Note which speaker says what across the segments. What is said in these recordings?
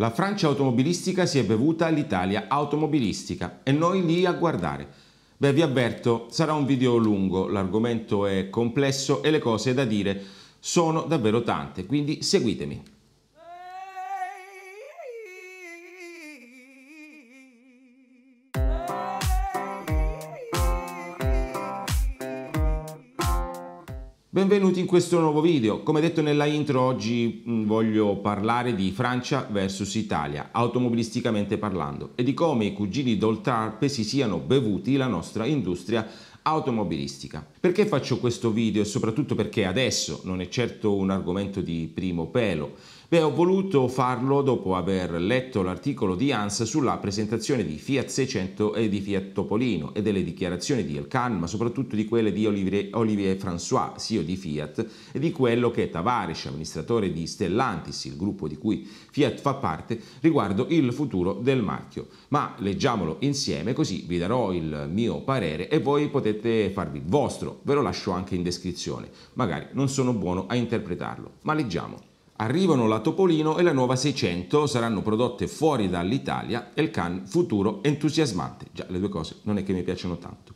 Speaker 1: La Francia automobilistica si è bevuta l'Italia automobilistica e noi lì a guardare. Beh, vi avverto, sarà un video lungo, l'argomento è complesso e le cose da dire sono davvero tante, quindi seguitemi. Benvenuti in questo nuovo video. Come detto nella intro, oggi mm, voglio parlare di Francia versus Italia, automobilisticamente parlando, e di come i cugini d'Oltarpe si siano bevuti la nostra industria automobilistica. Perché faccio questo video e soprattutto perché adesso non è certo un argomento di primo pelo Beh, ho voluto farlo dopo aver letto l'articolo di Hans sulla presentazione di Fiat 600 e di Fiat Topolino e delle dichiarazioni di Elkan, ma soprattutto di quelle di Olivier, Olivier François, CEO di Fiat, e di quello che Tavares, amministratore di Stellantis, il gruppo di cui Fiat fa parte, riguardo il futuro del marchio. Ma leggiamolo insieme così vi darò il mio parere e voi potete farvi il vostro, ve lo lascio anche in descrizione, magari non sono buono a interpretarlo, ma leggiamo. Arrivano la Topolino e la nuova 600 saranno prodotte fuori dall'Italia e il can futuro entusiasmante. Già, le due cose non è che mi piacciono tanto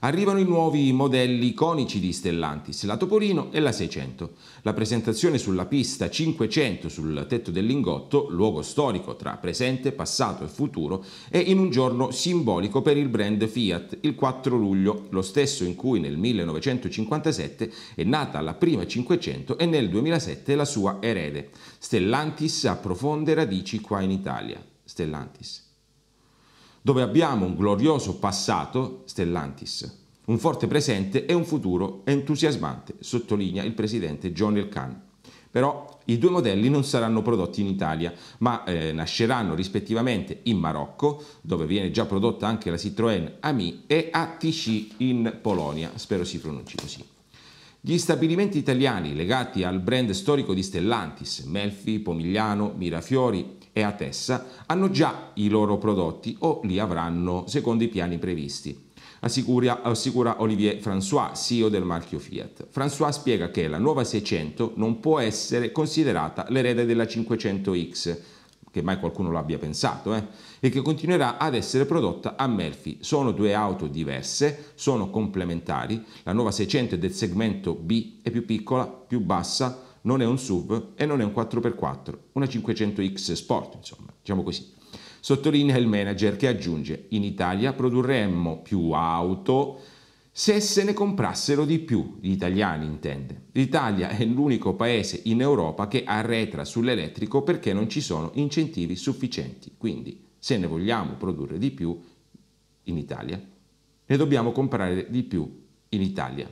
Speaker 1: arrivano i nuovi modelli iconici di Stellantis, la Topolino e la 600. La presentazione sulla pista 500 sul tetto del Lingotto, luogo storico tra presente, passato e futuro, è in un giorno simbolico per il brand Fiat, il 4 luglio, lo stesso in cui nel 1957 è nata la prima 500 e nel 2007 la sua erede. Stellantis ha profonde radici qua in Italia. Stellantis dove abbiamo un glorioso passato, Stellantis, un forte presente e un futuro entusiasmante, sottolinea il presidente John Elkann. Però i due modelli non saranno prodotti in Italia, ma eh, nasceranno rispettivamente in Marocco, dove viene già prodotta anche la Citroën AMI, e a TC in Polonia, spero si pronunci così. Gli stabilimenti italiani legati al brand storico di Stellantis, Melfi, Pomigliano, Mirafiori e Tessa hanno già i loro prodotti o li avranno secondo i piani previsti. Assicura, assicura, Olivier François, CEO del marchio Fiat. François spiega che la nuova 600 non può essere considerata l'erede della 500X, che mai qualcuno l'abbia pensato, eh, e che continuerà ad essere prodotta a Melfi. Sono due auto diverse, sono complementari. La nuova 600 è del segmento B, è più piccola, più bassa, non è un SUV e non è un 4x4, una 500X Sport, insomma, diciamo così. Sottolinea il manager che aggiunge, in Italia produrremmo più auto se se ne comprassero di più, gli italiani intende. L'Italia è l'unico paese in Europa che arretra sull'elettrico perché non ci sono incentivi sufficienti, quindi se ne vogliamo produrre di più in Italia, ne dobbiamo comprare di più in Italia.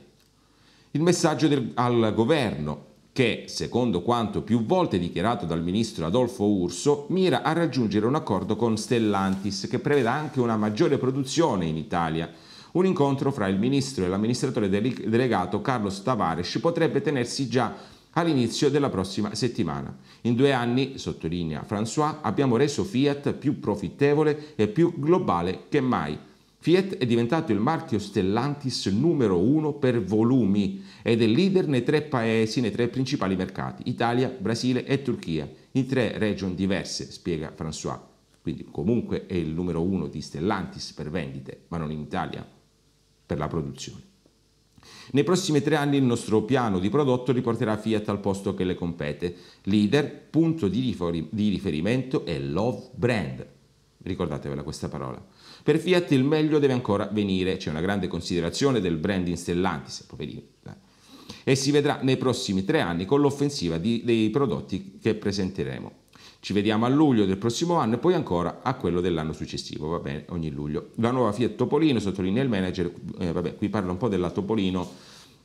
Speaker 1: Il messaggio del, al governo che, secondo quanto più volte dichiarato dal ministro Adolfo Urso, mira a raggiungere un accordo con Stellantis che preveda anche una maggiore produzione in Italia. Un incontro fra il ministro e l'amministratore delegato Carlos Tavares potrebbe tenersi già all'inizio della prossima settimana. In due anni, sottolinea François, abbiamo reso Fiat più profittevole e più globale che mai. Fiat è diventato il marchio Stellantis numero uno per volumi ed è leader nei tre paesi, nei tre principali mercati, Italia, Brasile e Turchia, in tre region diverse, spiega François. Quindi comunque è il numero uno di Stellantis per vendite, ma non in Italia, per la produzione. Nei prossimi tre anni il nostro piano di prodotto riporterà Fiat al posto che le compete. Leader, punto di riferimento e love brand, Ricordatevela questa parola. Per Fiat il meglio deve ancora venire, c'è una grande considerazione del brand in Stellantis, poverino, e si vedrà nei prossimi tre anni con l'offensiva di, dei prodotti che presenteremo. Ci vediamo a luglio del prossimo anno e poi ancora a quello dell'anno successivo, va bene, ogni luglio. La nuova Fiat Topolino, sottolinea il manager, eh, vabbè, qui parla un po' della Topolino,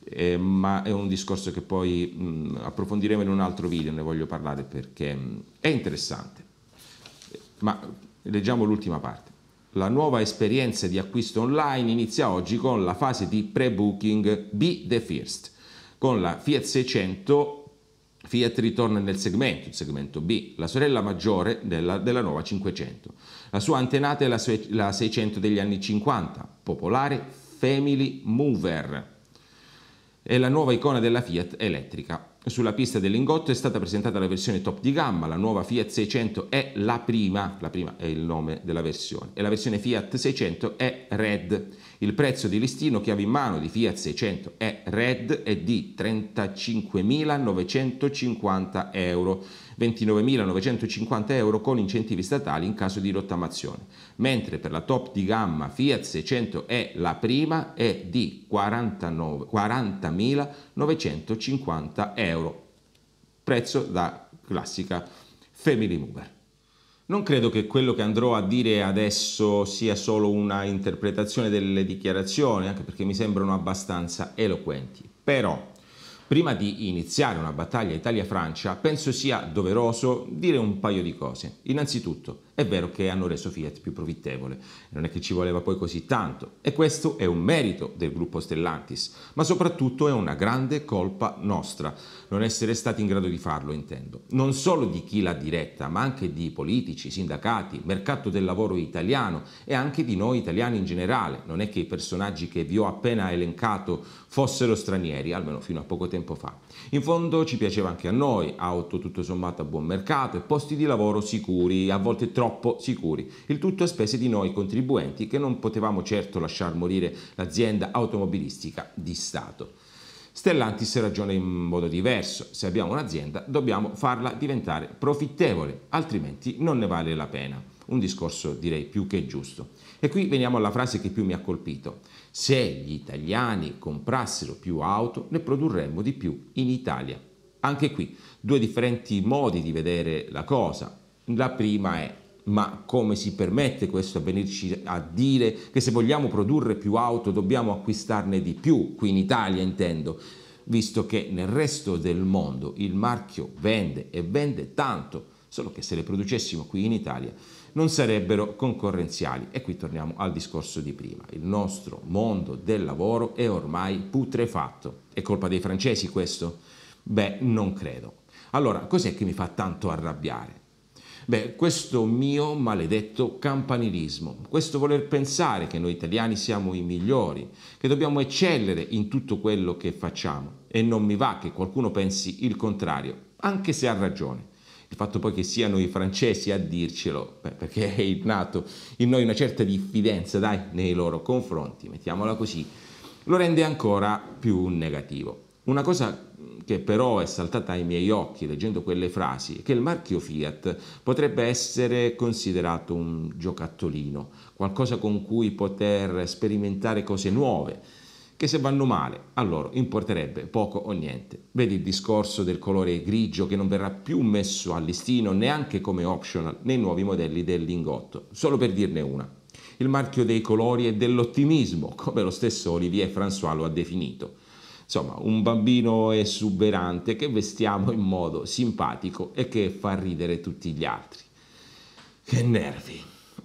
Speaker 1: eh, ma è un discorso che poi mh, mm, approfondiremo in un altro video, ne voglio parlare perché mh, mm, è interessante. Ma Leggiamo l'ultima parte. La nuova esperienza di acquisto online inizia oggi con la fase di pre-booking Be the First. Con la Fiat 600 Fiat ritorna nel segmento, il segmento B, la sorella maggiore della, della nuova 500. La sua antenata è la, la 600 degli anni 50, popolare Family Mover. È la nuova icona della Fiat elettrica sulla pista dell'ingotto è stata presentata la versione top di gamma, la nuova Fiat 600 è la prima, la prima è il nome della versione, e la versione Fiat 600 è Red. Il prezzo di listino chiave in mano di Fiat 600 è Red è di 35.950 euro, 29.950 euro con incentivi statali in caso di rottamazione, mentre per la top di gamma Fiat 600 è la prima è di 40.950 euro euro, prezzo da classica Family Mover. Non credo che quello che andrò a dire adesso sia solo una interpretazione delle dichiarazioni, anche perché mi sembrano abbastanza eloquenti. Però, prima di iniziare una battaglia Italia-Francia, penso sia doveroso dire un paio di cose. Innanzitutto, è vero che hanno reso Fiat più profittevole, non è che ci voleva poi così tanto e questo è un merito del gruppo Stellantis, ma soprattutto è una grande colpa nostra, non essere stati in grado di farlo intendo, non solo di chi l'ha diretta, ma anche di politici, sindacati, mercato del lavoro italiano e anche di noi italiani in generale, non è che i personaggi che vi ho appena elencato fossero stranieri, almeno fino a poco tempo fa. In fondo ci piaceva anche a noi, auto tutto sommato a buon mercato e posti di lavoro sicuri, a volte troppo troppo sicuri. Il tutto a spese di noi contribuenti che non potevamo certo lasciar morire l'azienda automobilistica di Stato. Stellantis ragiona in modo diverso. Se abbiamo un'azienda dobbiamo farla diventare profittevole, altrimenti non ne vale la pena. Un discorso direi più che giusto. E qui veniamo alla frase che più mi ha colpito. Se gli italiani comprassero più auto, ne produrremmo di più in Italia. Anche qui due differenti modi di vedere la cosa. La prima è ma come si permette questo a venirci a dire che se vogliamo produrre più auto dobbiamo acquistarne di più, qui in Italia intendo, visto che nel resto del mondo il marchio vende e vende tanto, solo che se le producessimo qui in Italia non sarebbero concorrenziali. E qui torniamo al discorso di prima. Il nostro mondo del lavoro è ormai putrefatto. È colpa dei francesi questo? Beh, non credo. Allora, cos'è che mi fa tanto arrabbiare? Beh, questo mio maledetto campanilismo, questo voler pensare che noi italiani siamo i migliori, che dobbiamo eccellere in tutto quello che facciamo e non mi va che qualcuno pensi il contrario, anche se ha ragione. Il fatto poi che siano i francesi a dircelo, beh, perché è nato in noi una certa diffidenza, dai, nei loro confronti, mettiamola così, lo rende ancora più negativo. Una cosa che però è saltata ai miei occhi leggendo quelle frasi è che il marchio Fiat potrebbe essere considerato un giocattolino, qualcosa con cui poter sperimentare cose nuove, che se vanno male a loro importerebbe poco o niente. Vedi il discorso del colore grigio che non verrà più messo a listino neanche come optional nei nuovi modelli del lingotto, solo per dirne una. Il marchio dei colori e dell'ottimismo, come lo stesso Olivier François lo ha definito. Insomma, un bambino esuberante che vestiamo in modo simpatico e che fa ridere tutti gli altri. Che nervi!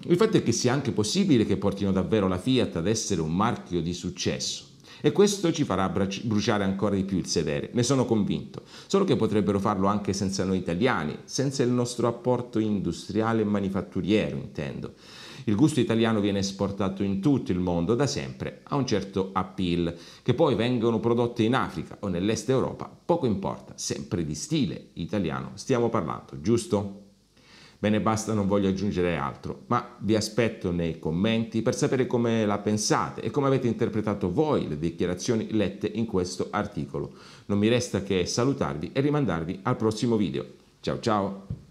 Speaker 1: Il fatto è che sia anche possibile che portino davvero la Fiat ad essere un marchio di successo. E questo ci farà bruciare ancora di più il sedere, ne sono convinto. Solo che potrebbero farlo anche senza noi italiani, senza il nostro apporto industriale e manifatturiero, intendo. Il gusto italiano viene esportato in tutto il mondo da sempre, a un certo appeal. Che poi vengono prodotte in Africa o nell'est Europa, poco importa, sempre di stile italiano stiamo parlando, giusto? Bene, basta, non voglio aggiungere altro, ma vi aspetto nei commenti per sapere come la pensate e come avete interpretato voi le dichiarazioni lette in questo articolo. Non mi resta che salutarvi e rimandarvi al prossimo video. Ciao ciao!